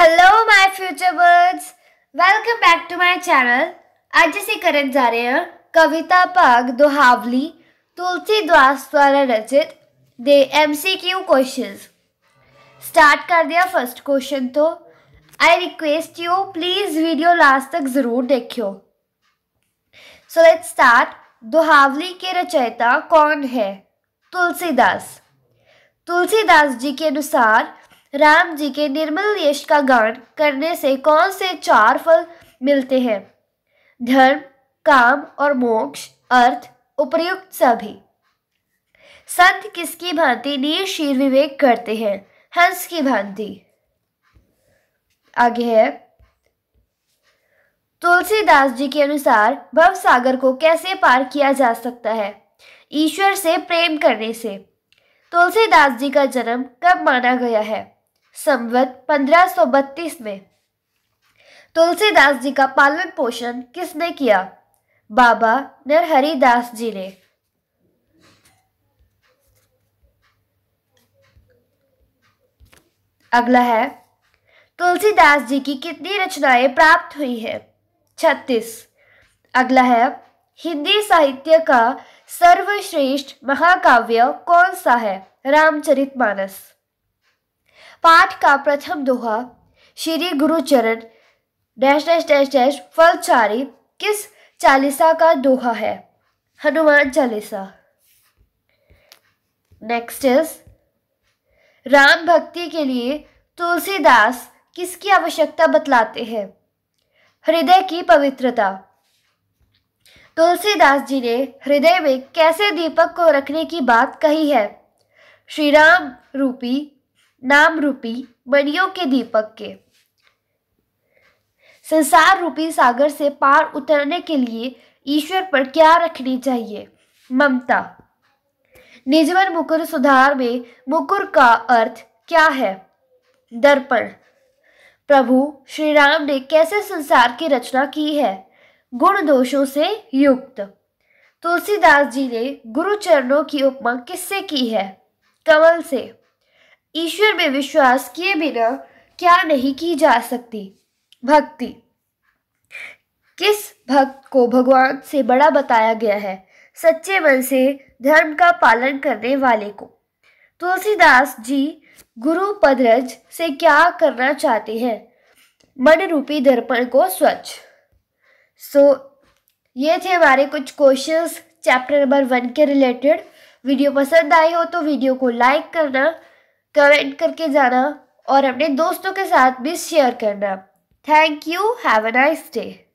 hello my future birds welcome back to my channel आज इसे कर जा रहे हैं कविता पाग दोहावली तुलसी द्वास द्वारा रचित दे एमसीक्यू क्वेश्चंस स्टार्ट कर दिया फर्स्ट क्वेश्चन तो I request you please video last तक ज़रूर देखियो सो लेट स्टार्ट दोहावली के रचयिता कौन है तुलसीदास तुलसीदास जी के अनुसार राम जी के निर्मल यश का गान करने से कौन से चार फल मिलते हैं धर्म काम और मोक्ष अर्थ उपयुक्त सभी संत किसकी भांति नीर शीर विवेक करते हैं हंस की भांति आगे है तुलसीदास जी के अनुसार भव सागर को कैसे पार किया जा सकता है ईश्वर से प्रेम करने से तुलसीदास जी का जन्म कब माना गया है संवत 1532 में तुलसीदास जी का पालन पोषण किसने किया बाबा नरहरिदास जी ने अगला है तुलसीदास जी की कितनी रचनाएं प्राप्त हुई है छत्तीस अगला है हिंदी साहित्य का सर्वश्रेष्ठ महाकाव्य कौन सा है रामचरितमानस पाठ का प्रथम दोहा श्री गुरुचरण डैश डैश डैश डैश फलचारी किस चालीसा का दोहा है हनुमान चालीसा नेक्स्ट इज राम भक्ति के लिए तुलसीदास किसकी आवश्यकता बतलाते हैं हृदय की पवित्रता तुलसीदास जी ने हृदय में कैसे दीपक को रखने की बात कही है श्री राम रूपी नाम रूपी मणियों के दीपक के संसार रूपी सागर से पार उतरने के लिए ईश्वर पर क्या रखनी चाहिए ममता निजवन मुकुर सुधार में मुकुर का अर्थ क्या है दर्पण प्रभु श्री राम ने कैसे संसार की रचना की है गुण दोषों से युक्त तुलसीदास जी ने गुरु चरणों की उपमा किससे की है कमल से ईश्वर में विश्वास किए बिना क्या नहीं की जा सकती भक्ति किस भक्त को भगवान से बड़ा बताया गया है सच्चे मन से धर्म का पालन करने वाले को तुलसीदास जी गुरु पदरज से क्या करना चाहते हैं मन रूपी दर्पण को स्वच्छ सो so, ये थे हमारे कुछ क्वेश्चंस चैप्टर नंबर वन के रिलेटेड वीडियो पसंद आई हो तो वीडियो को लाइक करना कमेंट करके जाना और अपने दोस्तों के साथ भी शेयर करना thank you have a nice day